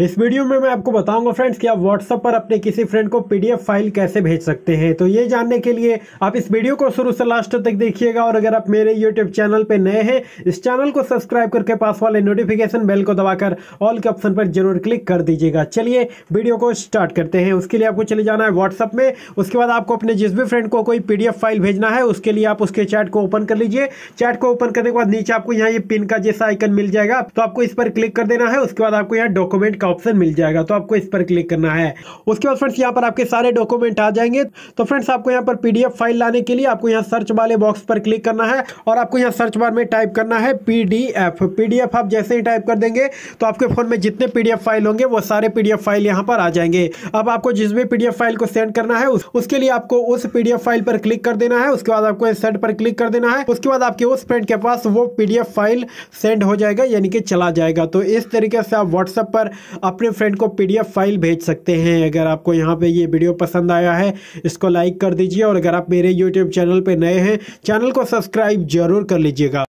इस वीडियो में मैं आपको बताऊंगा फ्रेंड्स कि आप व्हाट्सअप पर अपने किसी फ्रेंड को पीडीएफ फाइल कैसे भेज सकते हैं तो ये जानने के लिए आप इस वीडियो को शुरू से लास्ट तक देखिएगा और अगर आप मेरे यूट्यूब चैनल पर नए हैं इस चैनल को सब्सक्राइब करके पास वाले नोटिफिकेशन बेल को दबाकर ऑल के ऑप्शन पर जरूर क्लिक कर दीजिएगा चलिए वीडियो को स्टार्ट करते हैं उसके लिए आपको चले जाना है व्हाट्सअप में उसके बाद आपको अपने जिस भी फ्रेंड को कोई पी फाइल भेजना है उसके लिए आप उसके चैट को ओपन कर लीजिए चैट को ओपन करने के बाद नीचे आपको यहाँ ये पिन का जैसा आइकन मिल जाएगा तो आपको इस पर क्लिक कर देना है उसके बाद आपको यहाँ डॉक्यूमेंट का ऑप्शन मिल जाएगा तो आपको इस पर क्लिक करना है उसके बाद फ्रेंड्स यहाँ पर आपके सारे डॉक्यूमेंट आ जाएंगे तो फ्रेंड्स आपको यहाँ पर पीडीएफ फाइल लाने के लिए आपको यहाँ सर्च वाले बॉक्स पर क्लिक करना है और आपको यहाँ सर्च बार में टाइप करना है पीडीएफ पीडीएफ आप जैसे ही टाइप कर देंगे तो आपके फोन में जितने पीडीएफ फाइल होंगे वो सारे पीडीएफ फाइल यहाँ पर आ जाएंगे अब आपको जिस भी पीडीएफ फाइल को सेंड करना है उसके लिए आपको उस पीडीएफ फाइल पर क्लिक कर देना है उसके बाद आपको सेंड पर क्लिक कर देना है उसके बाद आपके उस फ्रेंड के पास वो पीडीएफ फाइल सेंड हो जाएगा यानी कि चला जाएगा तो इस तरीके से आप व्हाट्सएप पर अपने फ्रेंड को पीडीएफ फाइल भेज सकते हैं अगर आपको यहाँ पे ये वीडियो पसंद आया है इसको लाइक कर दीजिए और अगर आप मेरे यूट्यूब चैनल पर नए हैं चैनल को सब्सक्राइब जरूर कर लीजिएगा